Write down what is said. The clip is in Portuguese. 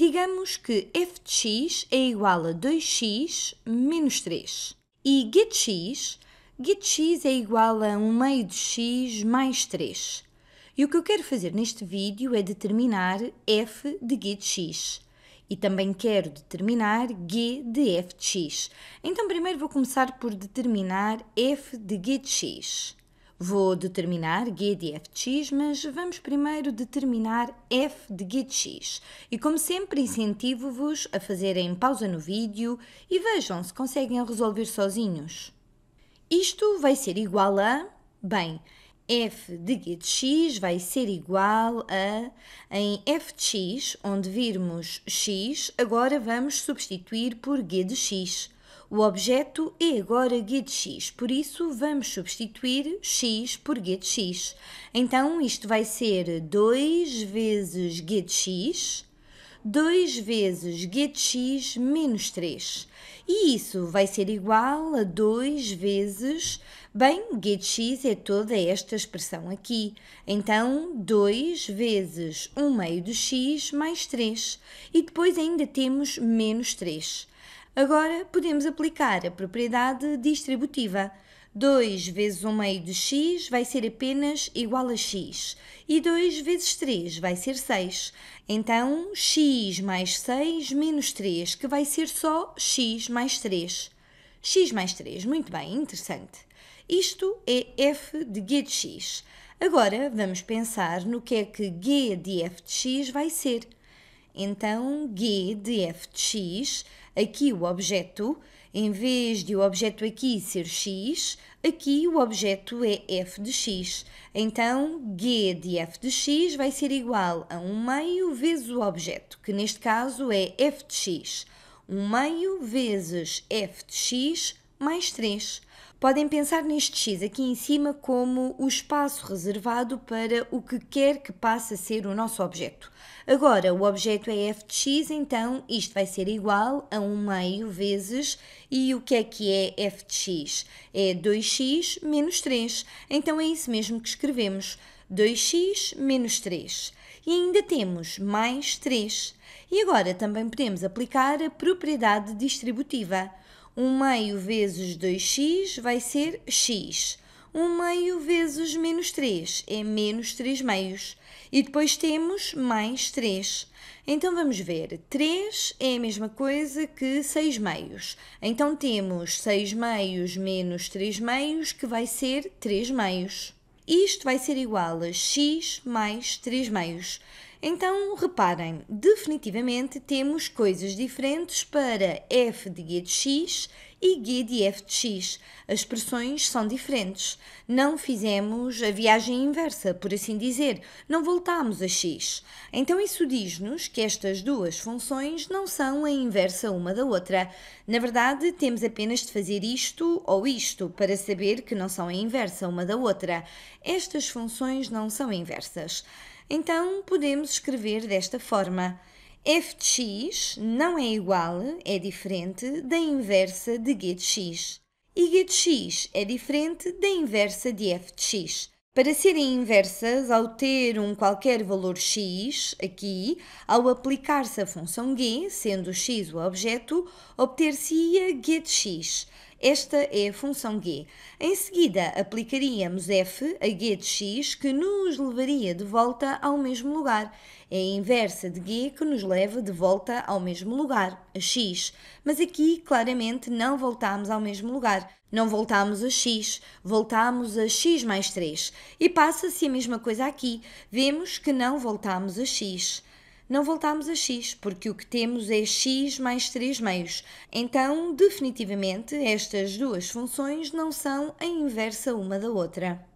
Digamos que f de x é igual a 2x menos 3 e get x, x é igual a 1 meio de x mais 3. E o que eu quero fazer neste vídeo é determinar f de get x e também quero determinar g de f de x. Então primeiro vou começar por determinar f de g de x. Vou determinar G de f de x, mas vamos primeiro determinar f de g de x. E como sempre, incentivo-vos a fazerem pausa no vídeo e vejam se conseguem resolver sozinhos. Isto vai ser igual a... Bem, f de g de x vai ser igual a... Em f de x, onde virmos x, agora vamos substituir por g de x. O objeto é agora getX, por isso vamos substituir x por getX. Então isto vai ser 2 vezes getX, 2 vezes getx menos 3. E isso vai ser igual a 2 vezes, bem, getx é toda esta expressão aqui. Então, 2 vezes 1 meio de x mais 3. E depois ainda temos menos 3. Agora podemos aplicar a propriedade distributiva. 2 vezes 1 meio de x vai ser apenas igual a x. E 2 vezes 3 vai ser 6. Então, x mais 6 menos 3, que vai ser só x mais 3. x mais 3, muito bem, interessante. Isto é f de g de x. Agora, vamos pensar no que é que g de f de x vai ser. Então, g de f de x aqui o objeto, em vez de o objeto aqui ser x, aqui o objeto é f de x. Então, g de f de x vai ser igual a 1 meio vezes o objeto, que neste caso é f de x. 1 meio vezes f de x mais 3. Podem pensar neste x aqui em cima como o espaço reservado para o que quer que passe a ser o nosso objeto. Agora, o objeto é f de x, então isto vai ser igual a 1 meio vezes, e o que é que é f de x? É 2x menos 3. Então é isso mesmo que escrevemos, 2x menos 3. E ainda temos mais 3. E agora também podemos aplicar a propriedade distributiva. 1 meio vezes 2x vai ser x. 1 meio vezes menos 3 é menos 3 meios. E depois temos mais 3. Então vamos ver. 3 é a mesma coisa que 6 meios. Então temos 6 meios menos 3 meios, que vai ser 3 meios. Isto vai ser igual a x mais 3 meios. Então, reparem, definitivamente temos coisas diferentes para f de g de x e g de f de x. As expressões são diferentes. Não fizemos a viagem inversa, por assim dizer. Não voltámos a x. Então, isso diz-nos que estas duas funções não são a inversa uma da outra. Na verdade, temos apenas de fazer isto ou isto para saber que não são a inversa uma da outra. Estas funções não são inversas. Então podemos escrever desta forma: f de x não é igual, é diferente da inversa de g de x. E g de x é diferente da inversa de f de x. Para serem inversas, ao ter um qualquer valor x, aqui, ao aplicar-se a função g, sendo x o objeto, obter-se-ia g de x. Esta é a função g. Em seguida, aplicaríamos f a g de x, que nos levaria de volta ao mesmo lugar. É a inversa de g que nos leva de volta ao mesmo lugar, a x. Mas aqui, claramente, não voltamos ao mesmo lugar. Não voltamos a x, voltamos a x mais 3. E passa-se a mesma coisa aqui. Vemos que não voltamos a x não voltámos a x, porque o que temos é x mais 3 meios. Então, definitivamente, estas duas funções não são a inversa uma da outra.